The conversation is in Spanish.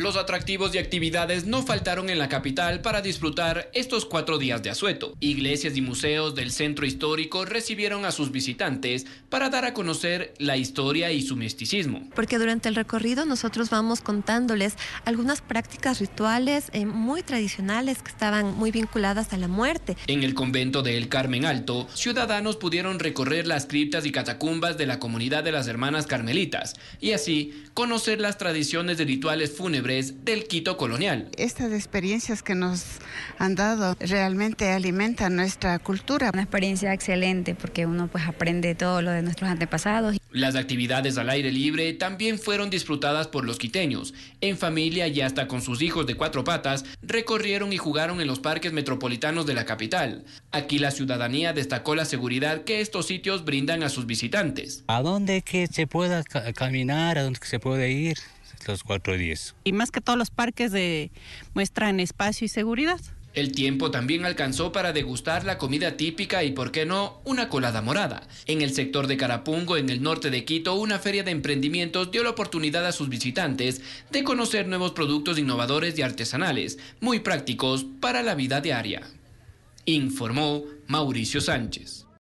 Los atractivos y actividades no faltaron en la capital para disfrutar estos cuatro días de asueto. Iglesias y museos del centro histórico recibieron a sus visitantes para dar a conocer la historia y su misticismo. Porque durante el recorrido nosotros vamos contándoles algunas prácticas rituales eh, muy tradicionales que estaban muy vinculadas a la muerte. En el convento de El Carmen Alto, ciudadanos pudieron recorrer las criptas y catacumbas de la comunidad de las hermanas carmelitas y así conocer las tradiciones de rituales fúnebres del Quito colonial. Estas experiencias que nos han dado realmente alimentan nuestra cultura. Una experiencia excelente porque uno pues aprende todo lo de nuestros antepasados. Las actividades al aire libre también fueron disfrutadas por los quiteños. En familia y hasta con sus hijos de cuatro patas, recorrieron y jugaron en los parques metropolitanos de la capital. Aquí la ciudadanía destacó la seguridad que estos sitios brindan a sus visitantes. ¿A dónde que se pueda caminar, a dónde que se puede ir? los cuatro Y más que todos los parques muestran espacio y seguridad. El tiempo también alcanzó para degustar la comida típica y, por qué no, una colada morada. En el sector de Carapungo, en el norte de Quito, una feria de emprendimientos dio la oportunidad a sus visitantes de conocer nuevos productos innovadores y artesanales, muy prácticos para la vida diaria. Informó Mauricio Sánchez.